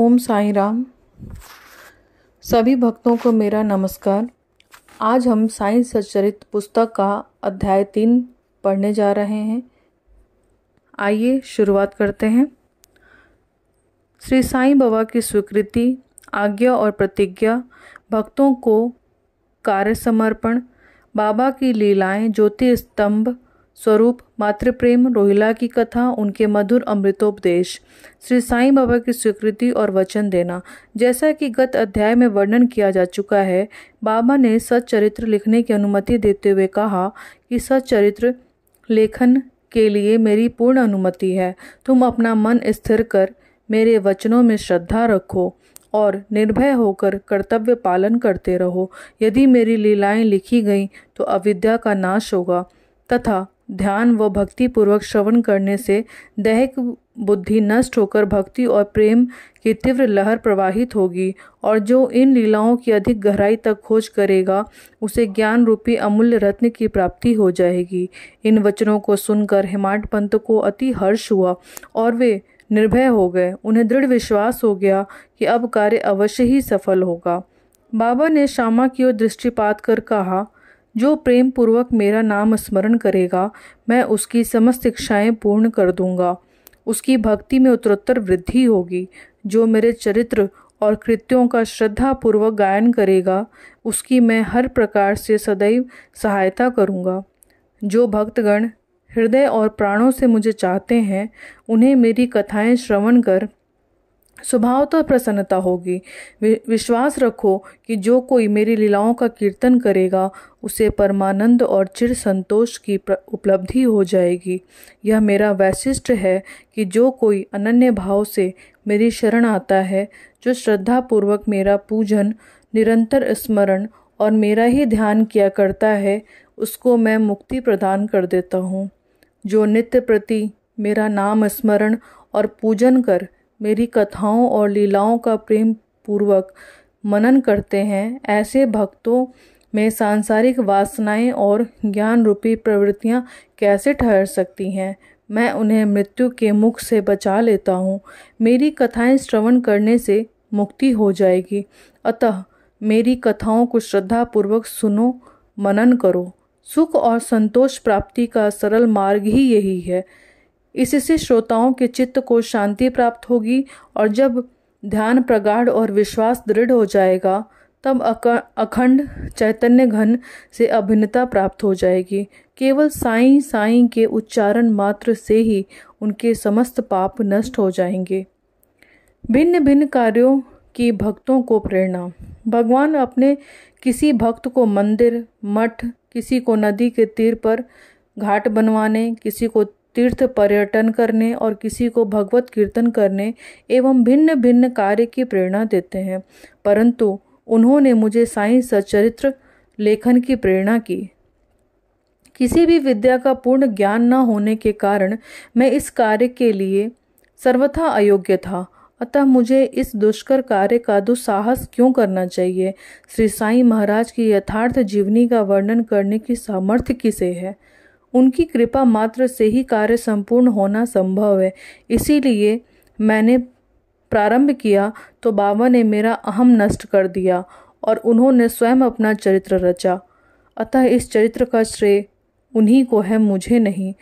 ओम साई राम सभी भक्तों को मेरा नमस्कार आज हम साई सचरित पुस्तक का अध्याय तीन पढ़ने जा रहे हैं आइए शुरुआत करते हैं श्री साई बाबा की स्वीकृति आज्ञा और प्रतिज्ञा भक्तों को कार्य समर्पण बाबा की लीलाएं ज्योति स्तंभ स्वरूप मातृप्रेम रोहिला की कथा उनके मधुर अमृतोपदेश श्री साईं बाबा की स्वीकृति और वचन देना जैसा कि गत अध्याय में वर्णन किया जा चुका है बाबा ने सच्चरित्र लिखने की अनुमति देते हुए कहा कि सच्चरित्र लेखन के लिए मेरी पूर्ण अनुमति है तुम अपना मन स्थिर कर मेरे वचनों में श्रद्धा रखो और निर्भय होकर कर्तव्य पालन करते रहो यदि मेरी लीलाएं लिखी गईं तो अविद्या का नाश होगा तथा ध्यान व भक्ति पूर्वक श्रवण करने से दैहिक बुद्धि नष्ट होकर भक्ति और प्रेम की तीव्र लहर प्रवाहित होगी और जो इन लीलाओं की अधिक गहराई तक खोज करेगा उसे ज्ञान रूपी अमूल्य रत्न की प्राप्ति हो जाएगी इन वचनों को सुनकर हेमाड पंत को अति हर्ष हुआ और वे निर्भय हो गए उन्हें दृढ़ विश्वास हो गया कि अब कार्य अवश्य ही सफल होगा बाबा ने श्यामा की ओर दृष्टिपात कर कहा जो प्रेम पूर्वक मेरा नाम स्मरण करेगा मैं उसकी समस्त इच्छाएं पूर्ण कर दूंगा उसकी भक्ति में उत्तरोत्तर वृद्धि होगी जो मेरे चरित्र और कृत्यों का श्रद्धापूर्वक गायन करेगा उसकी मैं हर प्रकार से सदैव सहायता करूँगा जो भक्तगण हृदय और प्राणों से मुझे चाहते हैं उन्हें मेरी कथाएं श्रवण कर स्वभावतः प्रसन्नता होगी विश्वास रखो कि जो कोई मेरी लीलाओं का कीर्तन करेगा उसे परमानंद और चिर संतोष की उपलब्धि हो जाएगी यह मेरा वैशिष्ट है कि जो कोई अनन्य भाव से मेरी शरण आता है जो श्रद्धापूर्वक मेरा पूजन निरंतर स्मरण और मेरा ही ध्यान किया करता है उसको मैं मुक्ति प्रदान कर देता हूँ जो नित्य प्रति मेरा नाम स्मरण और पूजन कर मेरी कथाओं और लीलाओं का प्रेम पूर्वक मनन करते हैं ऐसे भक्तों में सांसारिक वासनाएं और ज्ञान रूपी प्रवृत्तियां कैसे ठहर सकती हैं मैं उन्हें मृत्यु के मुख से बचा लेता हूँ मेरी कथाएं श्रवण करने से मुक्ति हो जाएगी अतः मेरी कथाओं को श्रद्धापूर्वक सुनो मनन करो सुख और संतोष प्राप्ति का सरल मार्ग ही यही है इससे श्रोताओं के चित्त को शांति प्राप्त होगी और जब ध्यान प्रगाढ़ और विश्वास दृढ़ हो जाएगा तब अखंड चैतन्य घन से अभिन्नता प्राप्त हो जाएगी केवल साई साई के उच्चारण मात्र से ही उनके समस्त पाप नष्ट हो जाएंगे भिन्न भिन्न कार्यों की भक्तों को प्रेरणा भगवान अपने किसी भक्त को मंदिर मठ किसी को नदी के तीर पर घाट बनवाने किसी को तीर्थ पर्यटन करने और किसी को भगवत कीर्तन करने एवं भिन्न भिन्न कार्य की प्रेरणा देते हैं परंतु उन्होंने मुझे साई सचरित्र लेखन की प्रेरणा की किसी भी विद्या का पूर्ण ज्ञान न होने के कारण मैं इस कार्य के लिए सर्वथा अयोग्य था अतः मुझे इस दुष्कर कार्य का दुस्साहस क्यों करना चाहिए श्री साईं महाराज की यथार्थ जीवनी का वर्णन करने की सामर्थ्य किसे है उनकी कृपा मात्र से ही कार्य संपूर्ण होना संभव है इसीलिए मैंने प्रारंभ किया तो बाबा ने मेरा अहम नष्ट कर दिया और उन्होंने स्वयं अपना चरित्र रचा अतः इस चरित्र का श्रेय उन्हीं को है मुझे नहीं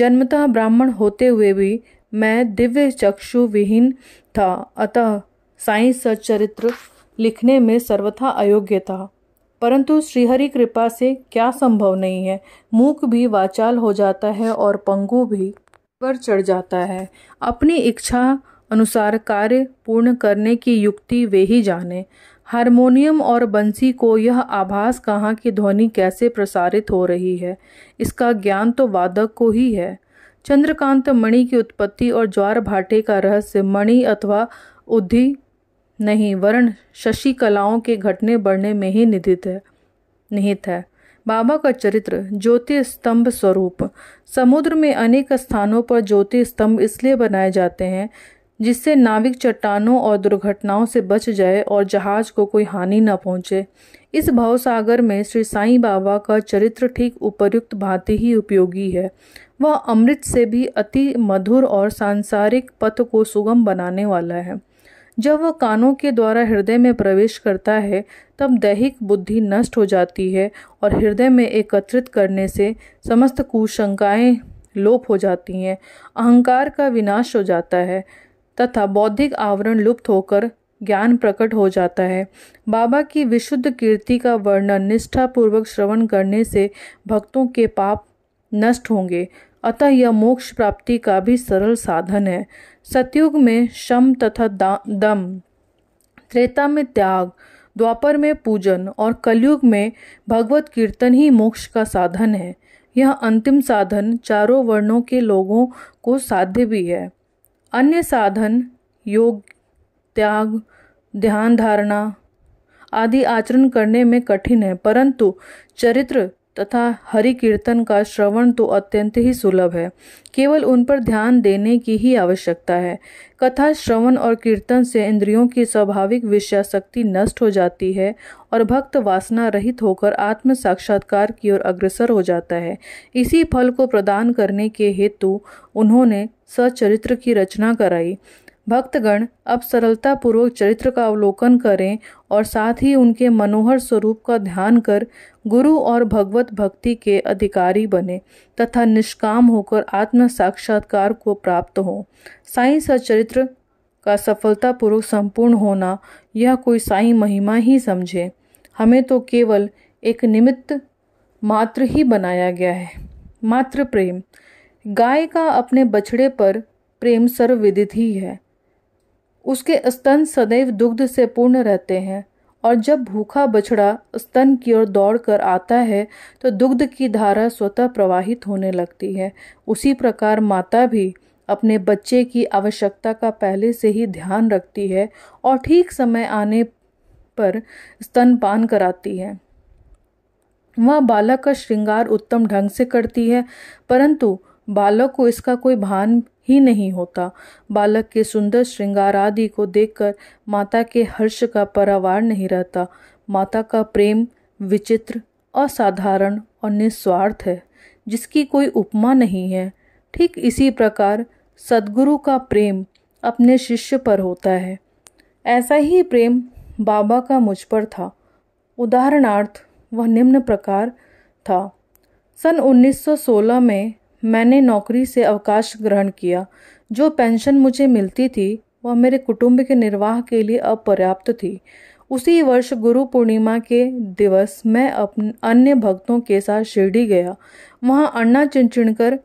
जन्मतः ब्राह्मण होते हुए भी मैं दिव्य चक्षु विहीन था अतः साई सचरित्र लिखने में सर्वथा अयोग्य था परंतु श्रीहरि कृपा से क्या संभव नहीं है मूक भी वाचाल हो जाता है और पंगु भी पर चढ़ जाता है अपनी इच्छा अनुसार कार्य पूर्ण करने की युक्ति वे ही जाने हारमोनियम और बंसी को यह आभास कहाँ की ध्वनि कैसे प्रसारित हो रही है इसका ज्ञान तो वादक को ही है चंद्रकांत मणि की उत्पत्ति और ज्वार भाटे का रहस्य मणि अथवा उद्धि नहीं वर्ण शशि कलाओं के घटने बढ़ने में ही निधित है निहित है बाबा का चरित्र ज्योति स्तंभ स्वरूप समुद्र में अनेक स्थानों पर ज्योति स्तंभ इसलिए बनाए जाते हैं जिससे नाविक चट्टानों और दुर्घटनाओं से बच जाए और जहाज को कोई हानि न पहुंचे इस भावसागर में श्री साईं बाबा का चरित्र ठीक उपयुक्त भांति ही उपयोगी है वह अमृत से भी अति मधुर और सांसारिक पथ को सुगम बनाने वाला है जब वह कानों के द्वारा हृदय में प्रवेश करता है तब दैहिक बुद्धि नष्ट हो जाती है और हृदय में एकत्रित करने से समस्त कुशंकाएँ लोप हो जाती हैं अहंकार का विनाश हो जाता है तथा बौद्धिक आवरण लुप्त होकर ज्ञान प्रकट हो जाता है बाबा की विशुद्ध कीर्ति का वर्णन निष्ठापूर्वक श्रवण करने से भक्तों के पाप नष्ट होंगे अतः यह मोक्ष प्राप्ति का भी सरल साधन है सतयुग में शम तथा दम त्रेता में त्याग द्वापर में पूजन और कलयुग में भगवत कीर्तन ही मोक्ष का साधन है यह अंतिम साधन चारों वर्णों के लोगों को साध्य भी है अन्य साधन योग त्याग ध्यान धारणा आदि आचरण करने में कठिन है परंतु चरित्र तथा हरि कीर्तन का श्रवण तो अत्यंत ही सुलभ है केवल उन पर ध्यान देने की ही आवश्यकता है कथा श्रवण और कीर्तन से इंद्रियों की स्वाभाविक विषया शक्ति नष्ट हो जाती है और भक्त वासना रहित होकर आत्म साक्षात्कार की ओर अग्रसर हो जाता है इसी फल को प्रदान करने के हेतु उन्होंने सचरित्र की रचना कराई भक्तगण अब सरलतापूर्वक चरित्र का अवलोकन करें और साथ ही उनके मनोहर स्वरूप का ध्यान कर गुरु और भगवत भक्ति के अधिकारी बने तथा निष्काम होकर आत्म साक्षात्कार को प्राप्त हों साई सचरित्र का सफलतापूर्वक संपूर्ण होना यह कोई साई महिमा ही समझे हमें तो केवल एक निमित्त मात्र ही बनाया गया है मात्र प्रेम गाय का अपने बछड़े पर प्रेम सर्वविदित ही है उसके स्तन सदैव दुग्ध से पूर्ण रहते हैं और जब भूखा बछड़ा स्तन की ओर दौड़कर आता है तो दुग्ध की धारा स्वतः प्रवाहित होने लगती है उसी प्रकार माता भी अपने बच्चे की आवश्यकता का पहले से ही ध्यान रखती है और ठीक समय आने पर स्तनपान कराती है वह बालक का श्रृंगार उत्तम ढंग से करती है परंतु बालक को इसका कोई भान ही नहीं होता बालक के सुंदर श्रृंगार आदि को देखकर माता के हर्ष का परावार नहीं रहता माता का प्रेम विचित्र असाधारण और निस्वार्थ है जिसकी कोई उपमा नहीं है ठीक इसी प्रकार सदगुरु का प्रेम अपने शिष्य पर होता है ऐसा ही प्रेम बाबा का मुझ पर था उदाहरणार्थ वह निम्न प्रकार था सन 1916 में मैंने नौकरी से अवकाश ग्रहण किया जो पेंशन मुझे मिलती थी वह मेरे कुटुंब के निर्वाह के लिए अपर्याप्त थी उसी वर्ष गुरु पूर्णिमा के दिवस मैं अपने अन्य भक्तों के साथ शिरडी गया वहाँ अन्ना चिंचिणकर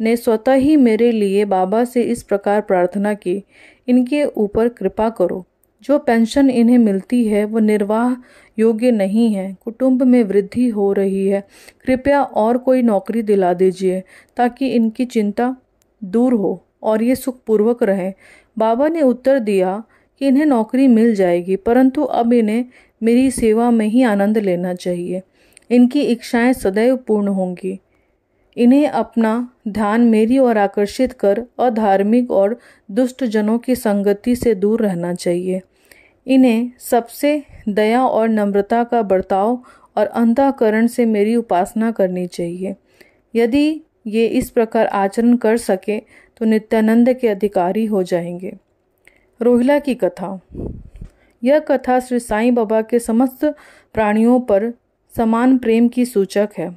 ने स्वतः ही मेरे लिए बाबा से इस प्रकार प्रार्थना की इनके ऊपर कृपा करो जो पेंशन इन्हें मिलती है वो निर्वाह योग्य नहीं है कुटुंब में वृद्धि हो रही है कृपया और कोई नौकरी दिला दीजिए ताकि इनकी चिंता दूर हो और ये सुखपूर्वक रहें बाबा ने उत्तर दिया कि इन्हें नौकरी मिल जाएगी परंतु अब इन्हें मेरी सेवा में ही आनंद लेना चाहिए इनकी इच्छाएं सदैव पूर्ण होंगी इन्हें अपना ध्यान मेरी ओर आकर्षित कर अधार्मिक और दुष्ट जनों की संगति से दूर रहना चाहिए इन्हें सबसे दया और नम्रता का बर्ताव और अंतःकरण से मेरी उपासना करनी चाहिए यदि ये इस प्रकार आचरण कर सके तो नित्यानंद के अधिकारी हो जाएंगे रोहिला की कथा यह कथा श्री साईं बाबा के समस्त प्राणियों पर समान प्रेम की सूचक है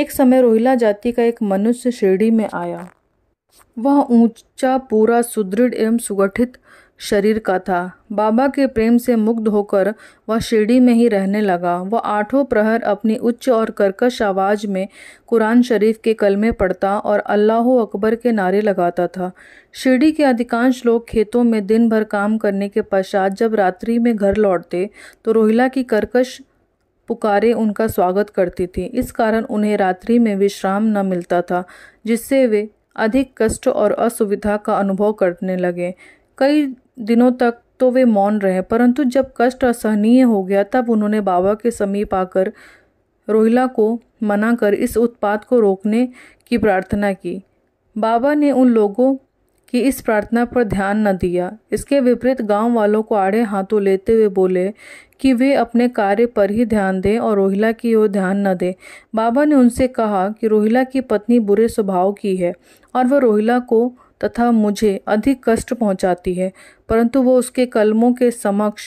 एक समय रोहिला जाति का एक मनुष्य शिरढ़ी में आया वह ऊंचा पूरा सुदृढ़ एवं सुगठित शरीर का था बाबा के प्रेम से मुग्ध होकर वह शिरढ़ी में ही रहने लगा वह आठों प्रहर अपनी उच्च और कर्कश आवाज़ में कुरान शरीफ के कलमे पढ़ता और अल्लाह अकबर के नारे लगाता था शिरडी के अधिकांश लोग खेतों में दिन भर काम करने के पश्चात जब रात्रि में घर लौटते तो रोहिला की कर्कश पुकारे उनका स्वागत करती थी इस कारण उन्हें रात्रि में विश्राम न मिलता था जिससे वे अधिक कष्ट और असुविधा का अनुभव करने लगे कई दिनों तक तो वे मौन रहे परंतु जब कष्ट असहनीय हो गया तब उन्होंने बाबा के समीप आकर रोहिला को मना कर इस उत्पात को रोकने की प्रार्थना की बाबा ने उन लोगों कि इस प्रार्थना पर ध्यान न दिया इसके विपरीत गांव वालों को आड़े हाथों लेते हुए बोले कि वे अपने कार्य पर ही ध्यान दें और रोहिला की ओर ध्यान न दें बाबा ने उनसे कहा कि रोहिला की पत्नी बुरे स्वभाव की है और वह रोहिला को तथा मुझे अधिक कष्ट पहुंचाती है परंतु वो उसके कलमों के समक्ष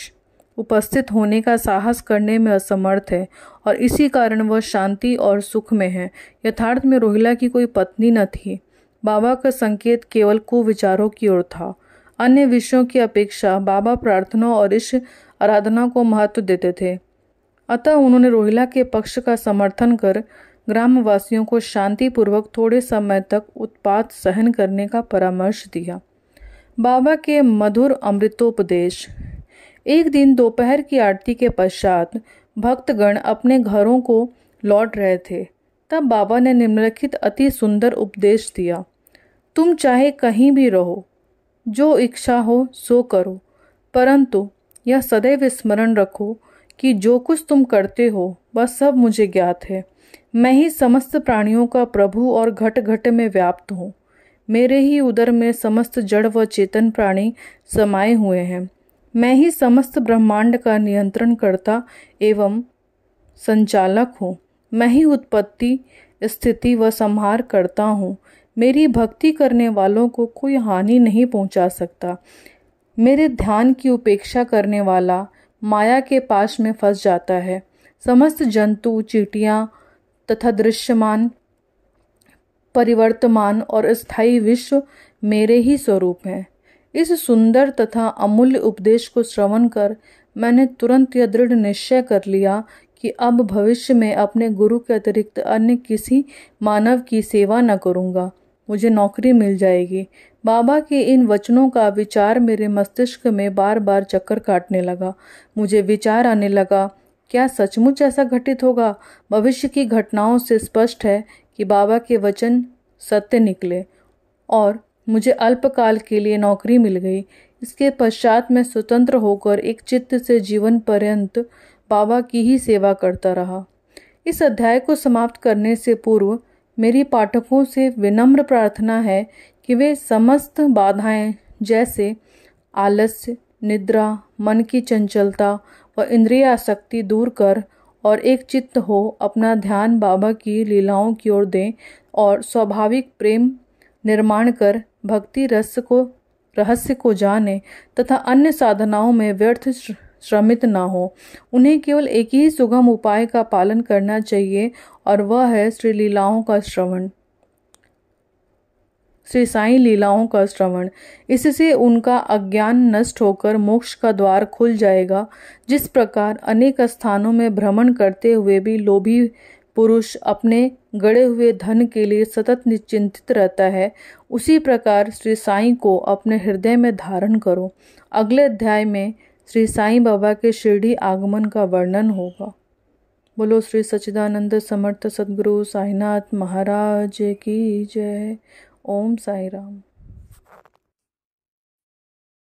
उपस्थित होने का साहस करने में असमर्थ है और इसी कारण वह शांति और सुख में है यथार्थ में रोहिला की कोई पत्नी न थी बाबा का संकेत केवल कुविचारों की ओर था अन्य विषयों की अपेक्षा बाबा प्रार्थना और इस आराधना को महत्व देते थे अतः उन्होंने रोहिला के पक्ष का समर्थन कर ग्रामवासियों को शांतिपूर्वक थोड़े समय तक उत्पात सहन करने का परामर्श दिया बाबा के मधुर अमृतोपदेश एक दिन दोपहर की आरती के पश्चात भक्तगण अपने घरों को लौट रहे थे तब बाबा ने निम्नलिखित अति सुंदर उपदेश दिया तुम चाहे कहीं भी रहो जो इच्छा हो सो करो परंतु यह सदैव स्मरण रखो कि जो कुछ तुम करते हो वह सब मुझे ज्ञात है मैं ही समस्त प्राणियों का प्रभु और घट घट में व्याप्त हूँ मेरे ही उदर में समस्त जड़ व चेतन प्राणी समाये हुए हैं मैं ही समस्त ब्रह्मांड का नियंत्रण करता एवं संचालक हूँ मैं ही उत्पत्ति स्थिति व संहार करता हूँ मेरी भक्ति करने वालों को कोई हानि नहीं पहुंचा सकता मेरे ध्यान की उपेक्षा करने वाला माया के पास में फंस जाता है समस्त जंतु चीटियाँ तथा दृश्यमान परिवर्तमान और स्थायी विश्व मेरे ही स्वरूप हैं इस सुंदर तथा अमूल्य उपदेश को श्रवण कर मैंने तुरंत यह दृढ़ निश्चय कर लिया कि अब भविष्य में अपने गुरु के अतिरिक्त अन्य किसी मानव की सेवा न करूँगा मुझे नौकरी मिल जाएगी बाबा के इन वचनों का विचार मेरे मस्तिष्क में बार बार चक्कर काटने लगा मुझे विचार आने लगा क्या सचमुच ऐसा घटित होगा भविष्य की घटनाओं से स्पष्ट है कि बाबा के वचन सत्य निकले और मुझे अल्पकाल के लिए नौकरी मिल गई इसके पश्चात मैं स्वतंत्र होकर एक चित्त से जीवन पर्यंत बाबा की ही सेवा करता रहा इस अध्याय को समाप्त करने से पूर्व मेरी पाठकों से विनम्र प्रार्थना है कि वे समस्त बाधाएं जैसे आलस्य निद्रा मन की चंचलता व इंद्रिय आसक्ति दूर कर और एक चित्त हो अपना ध्यान बाबा की लीलाओं की ओर दें और स्वाभाविक प्रेम निर्माण कर भक्ति रस को रहस्य को जाने तथा अन्य साधनाओं में व्यर्थ श्रमित ना हो उन्हें केवल एक ही सुगम उपाय का पालन करना चाहिए और वह है श्री लीलाओं का श्रवण श्री साई लीलाओं का श्रवण इससे उनका अज्ञान नष्ट होकर मोक्ष का द्वार खुल जाएगा जिस प्रकार अनेक स्थानों में भ्रमण करते हुए भी लोभी पुरुष अपने गड़े हुए धन के लिए सतत निश्चिंतित रहता है उसी प्रकार श्री साई को अपने हृदय में धारण करो अगले अध्याय में श्री साईं बाबा के शिरडी आगमन का वर्णन होगा बोलो श्री सच्चिदानंद समर्थ सदगुरु साईनाथ महाराज की जय ओम साई राम